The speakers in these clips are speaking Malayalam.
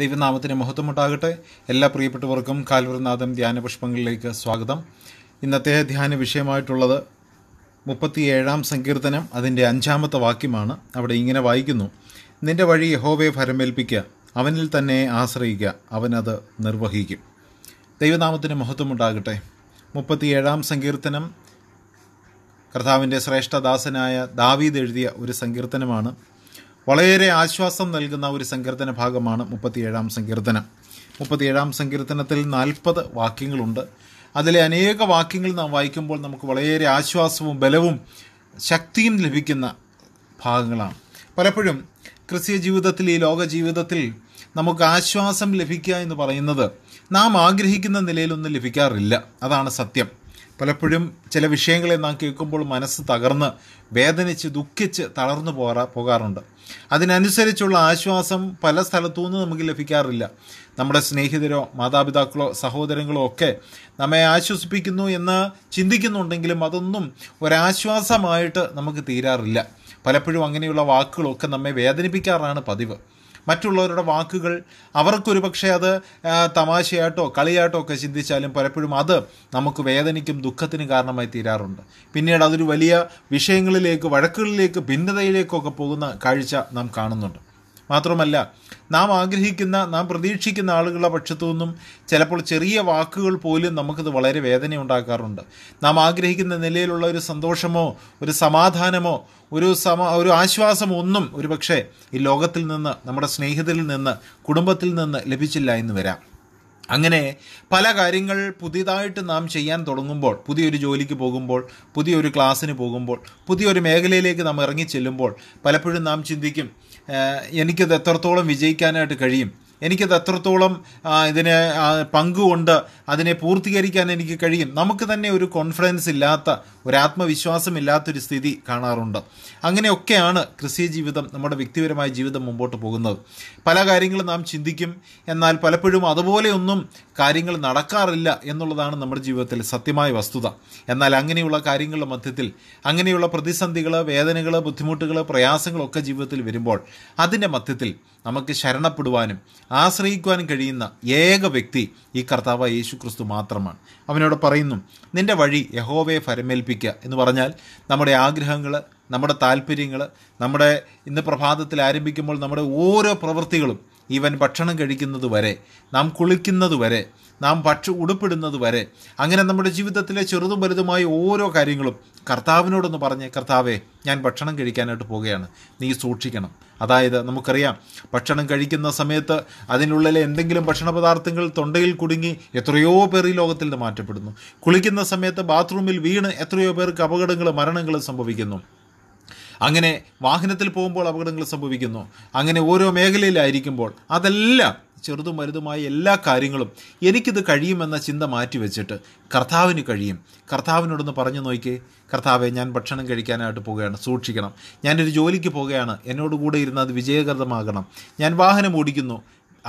ദൈവനാമത്തിന് മഹത്വമുണ്ടാകട്ടെ എല്ലാ പ്രിയപ്പെട്ടവർക്കും കാൽവൃനാഥം ധ്യാനപുഷ്പങ്ങളിലേക്ക് സ്വാഗതം ഇന്നത്തെ ധ്യാന വിഷയമായിട്ടുള്ളത് മുപ്പത്തിയേഴാം സങ്കീർത്തനം അതിൻ്റെ അഞ്ചാമത്തെ വാക്യമാണ് അവിടെ ഇങ്ങനെ വായിക്കുന്നു നിന്റെ വഴി യഹോവയെ ഫരമേൽപ്പിക്കുക അവനിൽ തന്നെ ആശ്രയിക്കുക അവനത് നിർവഹിക്കും ദൈവനാമത്തിന് മഹത്വമുണ്ടാകട്ടെ മുപ്പത്തിയേഴാം സങ്കീർത്തനം കർത്താവിൻ്റെ ശ്രേഷ്ഠദാസനായ ദാവീദ് എഴുതിയ ഒരു സങ്കീർത്തനമാണ് വളരെ ആശ്വാസം നൽകുന്ന ഒരു സങ്കീർത്തന ഭാഗമാണ് മുപ്പത്തിയേഴാം സങ്കീർത്തനം മുപ്പത്തിയേഴാം സങ്കീർത്തനത്തിൽ നാൽപ്പത് വാക്യങ്ങളുണ്ട് അതിലെ അനേക വാക്യങ്ങൾ നാം വായിക്കുമ്പോൾ നമുക്ക് വളരെയേറെ ആശ്വാസവും ബലവും ശക്തിയും ലഭിക്കുന്ന ഭാഗങ്ങളാണ് പലപ്പോഴും ക്രിസ്തീയ ജീവിതത്തിൽ ഈ ലോക ജീവിതത്തിൽ നമുക്ക് ആശ്വാസം ലഭിക്കുക എന്ന് പറയുന്നത് നാം ആഗ്രഹിക്കുന്ന നിലയിലൊന്നും ലഭിക്കാറില്ല അതാണ് സത്യം പലപ്പോഴും ചില വിഷയങ്ങളെ നാം കേൾക്കുമ്പോൾ മനസ്സ് തകർന്ന് വേദനിച്ച് ദുഃഖിച്ച് തളർന്നു പോകാ പോകാറുണ്ട് അതിനനുസരിച്ചുള്ള ആശ്വാസം പല സ്ഥലത്തു നമുക്ക് ലഭിക്കാറില്ല നമ്മുടെ സ്നേഹിതരോ മാതാപിതാക്കളോ സഹോദരങ്ങളോ ഒക്കെ നമ്മെ ആശ്വസിപ്പിക്കുന്നു എന്ന് ചിന്തിക്കുന്നുണ്ടെങ്കിലും അതൊന്നും ഒരാശ്വാസമായിട്ട് നമുക്ക് തീരാറില്ല പലപ്പോഴും അങ്ങനെയുള്ള വാക്കുകളൊക്കെ നമ്മെ വേദനിപ്പിക്കാറാണ് പതിവ് മറ്റുള്ളവരുടെ വാക്കുകൾ അവർക്കൊരു പക്ഷേ അത് തമാശയായിട്ടോ കളിയായിട്ടോ ഒക്കെ ചിന്തിച്ചാലും പലപ്പോഴും അത് നമുക്ക് വേദനയ്ക്കും ദുഃഖത്തിനും കാരണമായി തീരാറുണ്ട് പിന്നീട് അതൊരു വലിയ വിഷയങ്ങളിലേക്ക് വഴക്കുകളിലേക്ക് ഭിന്നതയിലേക്കൊക്കെ പോകുന്ന കാഴ്ച നാം കാണുന്നുണ്ട് മാത്രമല്ല നാം ആഗ്രഹിക്കുന്ന നാം പ്രതീക്ഷിക്കുന്ന ആളുകളുടെ പക്ഷത്തു നിന്നും ചിലപ്പോൾ ചെറിയ വാക്കുകൾ പോലും നമുക്കിത് വളരെ വേദന ഉണ്ടാക്കാറുണ്ട് നാം ആഗ്രഹിക്കുന്ന നിലയിലുള്ള ഒരു സന്തോഷമോ ഒരു സമാധാനമോ ഒരു സമ ഒരു ആശ്വാസമോ ഒന്നും ഒരു പക്ഷേ ഈ ലോകത്തിൽ നിന്ന് നമ്മുടെ സ്നേഹിതരിൽ നിന്ന് കുടുംബത്തിൽ നിന്ന് ലഭിച്ചില്ല എന്ന് വരാം അങ്ങനെ പല കാര്യങ്ങൾ പുതിയതായിട്ട് നാം ചെയ്യാൻ തുടങ്ങുമ്പോൾ പുതിയൊരു ജോലിക്ക് പോകുമ്പോൾ പുതിയൊരു ക്ലാസ്സിന് പോകുമ്പോൾ പുതിയൊരു മേഖലയിലേക്ക് നാം ഇറങ്ങി ചെല്ലുമ്പോൾ പലപ്പോഴും നാം ചിന്തിക്കും എനിക്കത് എത്രത്തോളം വിജയിക്കാനായിട്ട് കഴിയും എനിക്കത് അത്രത്തോളം ഇതിനെ പങ്കുകൊണ്ട് അതിനെ പൂർത്തീകരിക്കാൻ എനിക്ക് കഴിയും നമുക്ക് തന്നെ ഒരു കോൺഫിഡൻസ് ഇല്ലാത്ത ഒരു ആത്മവിശ്വാസം ഇല്ലാത്തൊരു സ്ഥിതി കാണാറുണ്ട് അങ്ങനെയൊക്കെയാണ് ക്രിസ്തീയ ജീവിതം നമ്മുടെ വ്യക്തിപരമായ ജീവിതം മുമ്പോട്ട് പോകുന്നത് പല കാര്യങ്ങളും നാം ചിന്തിക്കും എന്നാൽ പലപ്പോഴും അതുപോലെയൊന്നും കാര്യങ്ങൾ നടക്കാറില്ല എന്നുള്ളതാണ് നമ്മുടെ ജീവിതത്തിൽ സത്യമായ വസ്തുത എന്നാൽ അങ്ങനെയുള്ള കാര്യങ്ങളുടെ മധ്യത്തിൽ അങ്ങനെയുള്ള പ്രതിസന്ധികൾ വേദനകൾ ബുദ്ധിമുട്ടുകൾ പ്രയാസങ്ങളൊക്കെ ജീവിതത്തിൽ വരുമ്പോൾ അതിൻ്റെ മധ്യത്തിൽ നമുക്ക് ശരണപ്പെടുവാനും ആശ്രയിക്കുവാൻ കഴിയുന്ന ഏക വ്യക്തി ഈ കർത്താവ് യേശു ക്രിസ്തു മാത്രമാണ് അവനോട് പറയുന്നു നിന്റെ വഴി യഹോവയെ ഫരമേൽപ്പിക്കുക എന്ന് പറഞ്ഞാൽ നമ്മുടെ ആഗ്രഹങ്ങൾ നമ്മുടെ താല്പര്യങ്ങൾ നമ്മുടെ ഇന്ന് പ്രഭാതത്തിൽ ആരംഭിക്കുമ്പോൾ നമ്മുടെ ഓരോ പ്രവൃത്തികളും ഇവൻ ഭക്ഷണം കഴിക്കുന്നത് വരെ നാം കുളിക്കുന്നത് വരെ നാം ഭക്ഷ ഉടുപ്പിടുന്നത് വരെ അങ്ങനെ നമ്മുടെ ജീവിതത്തിലെ ചെറുതും വലുതുമായ ഓരോ കാര്യങ്ങളും കർത്താവിനോടൊന്ന് പറഞ്ഞ് കർത്താവെ ഞാൻ ഭക്ഷണം കഴിക്കാനായിട്ട് പോവുകയാണ് നീ സൂക്ഷിക്കണം അതായത് നമുക്കറിയാം ഭക്ഷണം കഴിക്കുന്ന സമയത്ത് അതിനുള്ളിലെ എന്തെങ്കിലും ഭക്ഷണ പദാർത്ഥങ്ങൾ തൊണ്ടയിൽ കുടുങ്ങി എത്രയോ പേർ ഈ ലോകത്തിൽ നിന്ന് മാറ്റപ്പെടുന്നു കുളിക്കുന്ന സമയത്ത് ബാത്റൂമിൽ വീണ് എത്രയോ പേർക്ക് അപകടങ്ങളും മരണങ്ങളും സംഭവിക്കുന്നു അങ്ങനെ വാഹനത്തിൽ പോകുമ്പോൾ അപകടങ്ങൾ സംഭവിക്കുന്നു അങ്ങനെ ഓരോ മേഖലയിലായിരിക്കുമ്പോൾ അതെല്ലാം ചെറുതും വലുതുമായ എല്ലാ കാര്യങ്ങളും എനിക്കിത് കഴിയുമെന്ന ചിന്ത മാറ്റിവെച്ചിട്ട് കർത്താവിന് കഴിയും കർത്താവിനോടൊന്ന് പറഞ്ഞു നോക്കിയേ കർത്താവെ ഞാൻ ഭക്ഷണം കഴിക്കാനായിട്ട് പോവുകയാണ് സൂക്ഷിക്കണം ഞാനൊരു ജോലിക്ക് പോവുകയാണ് എന്നോട് കൂടെ ഇരുന്ന് അത് വിജയകരമാകണം ഞാൻ വാഹനം ഓടിക്കുന്നു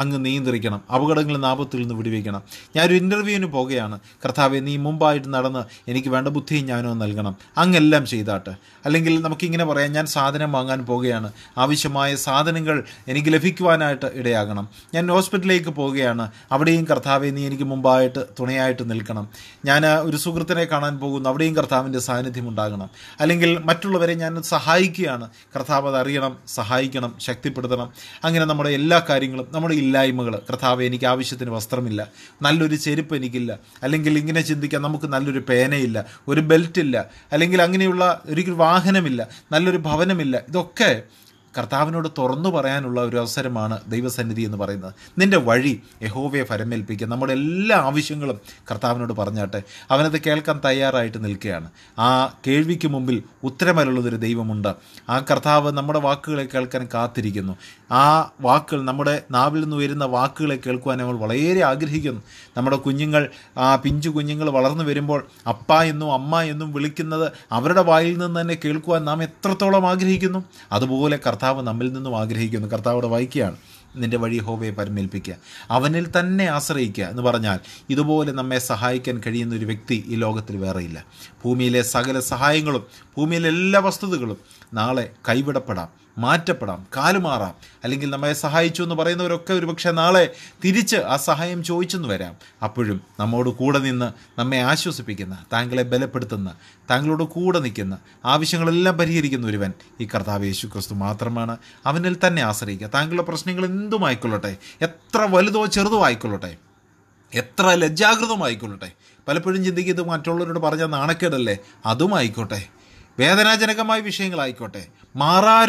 അങ്ങ് നിയന്ത്രിക്കണം അപകടങ്ങളിൽ നാപത്തിൽ നിന്ന് വിടിവയ്ക്കണം ഞാനൊരു ഇൻ്റർവ്യൂവിന് പോകുകയാണ് കർത്താവ് നീ മുമ്പായിട്ട് നടന്ന് എനിക്ക് വേണ്ട ബുദ്ധിയും ഞാനും നൽകണം അങ്ങെല്ലാം ചെയ്താട്ടെ അല്ലെങ്കിൽ നമുക്കിങ്ങനെ പറയാം ഞാൻ സാധനം വാങ്ങാൻ പോവുകയാണ് ആവശ്യമായ സാധനങ്ങൾ എനിക്ക് ലഭിക്കുവാനായിട്ട് ഇടയാകണം ഞാൻ ഹോസ്പിറ്റലിലേക്ക് പോവുകയാണ് അവിടെയും കർത്താവെ നീ എനിക്ക് മുമ്പായിട്ട് തുണയായിട്ട് നിൽക്കണം ഞാൻ ഒരു സുഹൃത്തിനെ കാണാൻ പോകുന്നു അവിടെയും കർത്താവിൻ്റെ സാന്നിധ്യം ഉണ്ടാകണം അല്ലെങ്കിൽ മറ്റുള്ളവരെ ഞാൻ സഹായിക്കുകയാണ് കർത്താവ് അത് അറിയണം സഹായിക്കണം ശക്തിപ്പെടുത്തണം അങ്ങനെ നമ്മുടെ എല്ലാ കാര്യങ്ങളും നമ്മുടെ ഈ ഇല്ലായ്മകൾ കർത്താവ് എനിക്ക് ആവശ്യത്തിന് വസ്ത്രമില്ല നല്ലൊരു ചെരുപ്പ് എനിക്കില്ല അല്ലെങ്കിൽ ഇങ്ങനെ ചിന്തിക്കാം നമുക്ക് നല്ലൊരു പേനയില്ല ഒരു ബെൽറ്റ് ഇല്ല അല്ലെങ്കിൽ അങ്ങനെയുള്ള ഒരു വാഹനമില്ല നല്ലൊരു ഭവനമില്ല ഇതൊക്കെ കർത്താവിനോട് തുറന്നു പറയാനുള്ള ഒരു അവസരമാണ് ദൈവസന്നിധി എന്ന് പറയുന്നത് നിൻ്റെ വഴി യഹോവയെ ഫരമേൽപ്പിക്കുക നമ്മുടെ എല്ലാ ആവശ്യങ്ങളും കർത്താവിനോട് പറഞ്ഞാട്ടെ അവനത് കേൾക്കാൻ തയ്യാറായിട്ട് നിൽക്കുകയാണ് ആ കേൾവിക്ക് മുമ്പിൽ ഉത്തരമരുള്ളതൊരു ദൈവമുണ്ട് ആ കർത്താവ് നമ്മുടെ വാക്കുകളെ കേൾക്കാൻ കാത്തിരിക്കുന്നു ആ വാക്കുകൾ നമ്മുടെ നാവിൽ നിന്ന് ഉയരുന്ന വാക്കുകളെ കേൾക്കുവാൻ നമ്മൾ വളരെ ആഗ്രഹിക്കുന്നു നമ്മുടെ കുഞ്ഞുങ്ങൾ ആ പിഞ്ചു കുഞ്ഞുങ്ങൾ വളർന്നു വരുമ്പോൾ അപ്പ എന്നും അമ്മ എന്നും വിളിക്കുന്നത് അവരുടെ വായിൽ നിന്ന് തന്നെ കേൾക്കുവാൻ നാം എത്രത്തോളം ആഗ്രഹിക്കുന്നു അതുപോലെ കർത്താവ് കർത്താവ് നമ്മിൽ നിന്നും ആഗ്രഹിക്കുന്നു കർത്താവോട് വായിക്കുകയാണ് നിന്റെ വഴി ഹോവയെ പരമേൽപ്പിക്കുക അവനിൽ തന്നെ ആശ്രയിക്കുക എന്ന് പറഞ്ഞാൽ ഇതുപോലെ നമ്മെ സഹായിക്കാൻ കഴിയുന്ന ഒരു വ്യക്തി ഈ ലോകത്തിൽ വേറെയില്ല ഭൂമിയിലെ സകല സഹായങ്ങളും ഭൂമിയിലെ എല്ലാ വസ്തുതകളും നാളെ കൈവിടപ്പെടാം മാറ്റപ്പെടാം കാലുമാറാം അല്ലെങ്കിൽ നമ്മെ സഹായിച്ചു എന്ന് പറയുന്നവരൊക്കെ പക്ഷേ നാളെ തിരിച്ച് ആ സഹായം ചോദിച്ചെന്ന് വരാം അപ്പോഴും നമ്മോട് കൂടെ നിന്ന് നമ്മെ ആശ്വസിപ്പിക്കുന്ന താങ്കളെ ബലപ്പെടുത്തുന്ന താങ്കളോട് കൂടെ നിൽക്കുന്ന ആവശ്യങ്ങളെല്ലാം പരിഹരിക്കുന്ന ഒരുവൻ ഈ കർത്താവ് യേശു ക്രിസ്തു മാത്രമാണ് അവനിൽ തന്നെ ആശ്രയിക്കുക താങ്കളുടെ പ്രശ്നങ്ങൾ ആയിക്കൊള്ളട്ടെ എത്ര വലുതോ ചെറുതോ ആയിക്കൊള്ളട്ടെ എത്ര ലജ്ജാകൃതമായിക്കൊള്ളട്ടെ പലപ്പോഴും ചിന്തിക്കുന്നത് മറ്റുള്ളവരോട് പറഞ്ഞാൽ നാണക്കേടല്ലേ അതും ആയിക്കോട്ടെ വേദനാജനകമായ വിഷയങ്ങളായിക്കോട്ടെ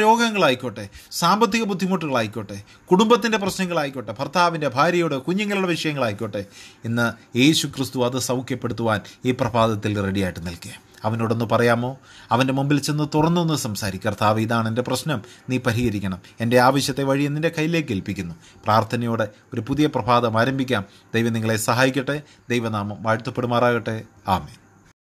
രോഗങ്ങളായിക്കോട്ടെ സാമ്പത്തിക ബുദ്ധിമുട്ടുകളായിക്കോട്ടെ കുടുംബത്തിൻ്റെ പ്രശ്നങ്ങളായിക്കോട്ടെ ഭർത്താവിൻ്റെ ഭാര്യയുടെ കുഞ്ഞുങ്ങളുടെ വിഷയങ്ങളായിക്കോട്ടെ ഇന്ന് യേശു ക്രിസ്തു അത് സൗഖ്യപ്പെടുത്തുവാൻ ഈ പ്രഭാതത്തിൽ റെഡിയായിട്ട് നിൽക്കുക അവനോടൊന്ന് പറയാമോ അവൻ്റെ മുമ്പിൽ ചെന്ന് തുറന്നൊന്ന് സംസാരിക്കും കർത്താവ് ഇതാണ് എൻ്റെ പ്രശ്നം നീ പരിഹരിക്കണം എൻ്റെ ആവശ്യത്തെ വഴി നിൻ്റെ കയ്യിലേക്ക് ഏൽപ്പിക്കുന്നു പ്രാർത്ഥനയോടെ ഒരു പുതിയ പ്രഭാതം ആരംഭിക്കാം ദൈവം നിങ്ങളെ സഹായിക്കട്ടെ ദൈവനാമം വാഴ്ത്തപ്പെടുമാറാകട്ടെ ആമേൻ